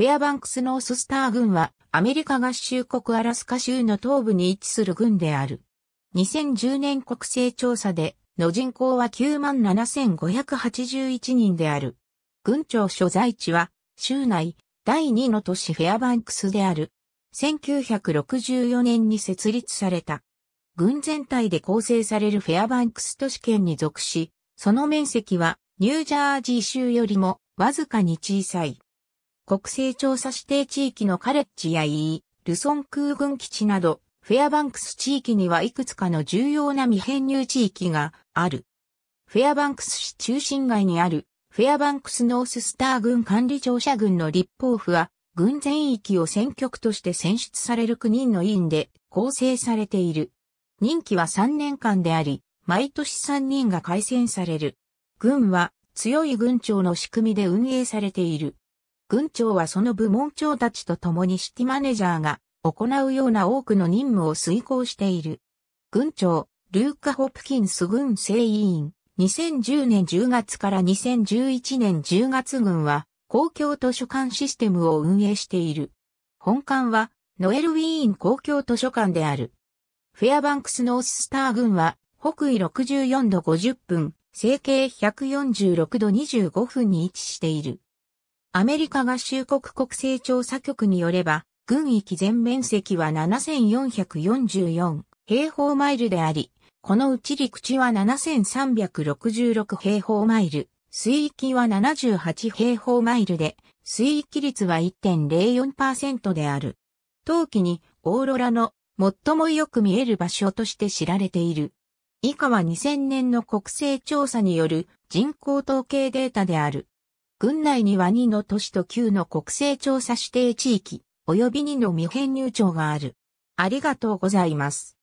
フェアバンクスノーススター軍は、アメリカ合衆国アラスカ州の東部に位置する軍である。2010年国勢調査で、の人口は97,581人である。軍庁所在地は、州内、第2の都市フェアバンクスである。1964年に設立された。軍全体で構成されるフェアバンクス都市圏に属し、その面積はニュージャージー州よりもわずかに小さい。国勢調査指定地域のカレッジや E、ルソン空軍基地など、フェアバンクス地域にはいくつかの重要な未編入地域がある。フェアバンクス市中心街にある、フェアバンクスノーススター軍管理庁舎軍の立法府は、軍全域を選挙区として選出される9人の委員で構成されている。任期は3年間であり、毎年3人が改選される。軍は強い軍庁の仕組みで運営されている。軍長はその部門長たちと共にシティマネージャーが行うような多くの任務を遂行している。軍長、ルーカ・ホプキンス軍政委員、2010年10月から2011年10月軍は、公共図書館システムを運営している。本館は、ノエルウィーン公共図書館である。フェアバンクスノーススター軍は、北緯64度50分、西経146度25分に位置している。アメリカ合衆国国勢調査局によれば、軍域全面積は7444平方マイルであり、このうち陸地は7366平方マイル、水域は78平方マイルで、水域率は1.04%である。冬季にオーロラの最もよく見える場所として知られている。以下は2000年の国勢調査による人口統計データである。郡内には2の都市と9の国勢調査指定地域、及び2の未編入庁がある。ありがとうございます。